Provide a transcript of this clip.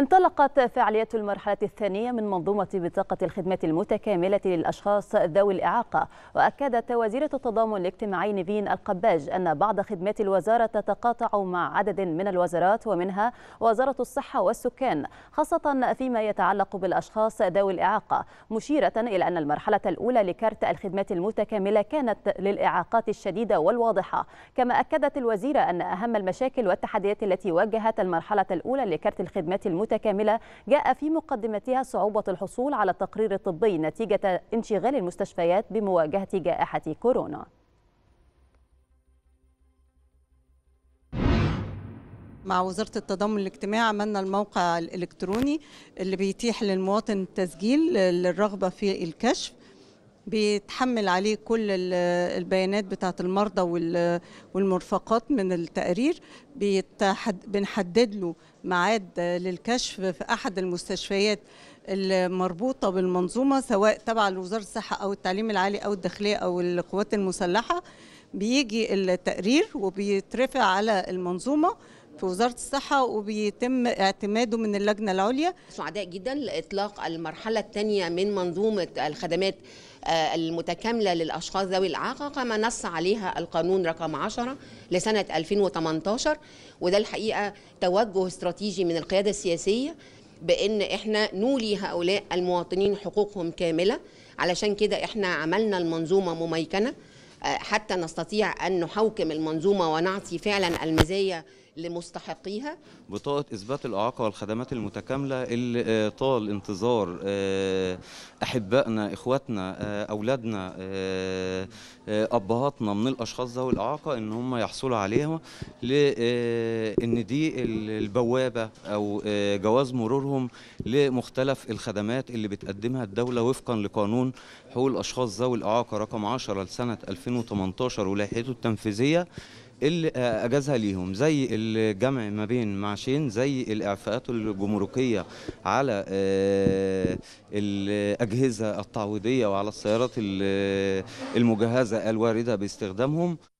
انطلقت فعاليات المرحلة الثانية من منظومة بطاقة الخدمات المتكاملة للأشخاص ذوي الإعاقة وأكدت وزيرة التضامن الاجتماعي نيفين القباج أن بعض خدمات الوزارة تتقاطع مع عدد من الوزارات ومنها وزارة الصحة والسكان خاصة فيما يتعلق بالأشخاص ذوي الإعاقة مشيرة إلى أن المرحلة الأولى لكارت الخدمات المتكاملة كانت للإعاقات الشديدة والواضحة كما أكدت الوزيرة أن أهم المشاكل والتحديات التي واجهت المرحلة الأولى لكارت الخدمات المتكاملة متكاملة جاء في مقدمتها صعوبة الحصول على التقرير الطبي نتيجة انشغال المستشفيات بمواجهة جائحة كورونا مع وزارة التضامن الاجتماعي عملنا الموقع الإلكتروني اللي بيتيح للمواطن التسجيل للرغبة في الكشف بيتحمل عليه كل البيانات بتاعت المرضى والمرفقات من التقرير بنحدد له معاد للكشف في أحد المستشفيات المربوطة بالمنظومة سواء تبع الوزارة الصحة أو التعليم العالي أو الداخلية أو القوات المسلحة بيجي التقرير وبيترفع على المنظومة في وزاره الصحه وبيتم اعتماده من اللجنه العليا. سعداء جدا لاطلاق المرحله الثانيه من منظومه الخدمات آه، المتكاملة للأشخاص ذوي الإعاقة كما نص عليها القانون رقم 10 لسنة 2018 وده الحقيقة توجه استراتيجي من القيادة السياسية بأن احنا نولي هؤلاء المواطنين حقوقهم كاملة علشان كده احنا عملنا المنظومة مميكنة آه، حتى نستطيع أن نحوكم المنظومة ونعطي فعلا المزايا لمستحقيها بطاقة إثبات الإعاقة والخدمات المتكاملة اللي آه، طال انتظار آه، أحبائنا إخواتنا آه، أولادنا أبهاتنا من الأشخاص ذوي الإعاقة إن هم يحصلوا عليها لأن دي البوابة أو جواز مرورهم لمختلف الخدمات اللي بتقدمها الدولة وفقا لقانون حقوق الأشخاص ذوي الإعاقة رقم 10 لسنة 2018 ولائحته التنفيذية اللي آه، اجازها ليهم زي الجمع ما بين معاشين زي الاعفاءات الجمركيه على آه، الاجهزه التعويضيه وعلى السيارات آه، المجهزه الوارده باستخدامهم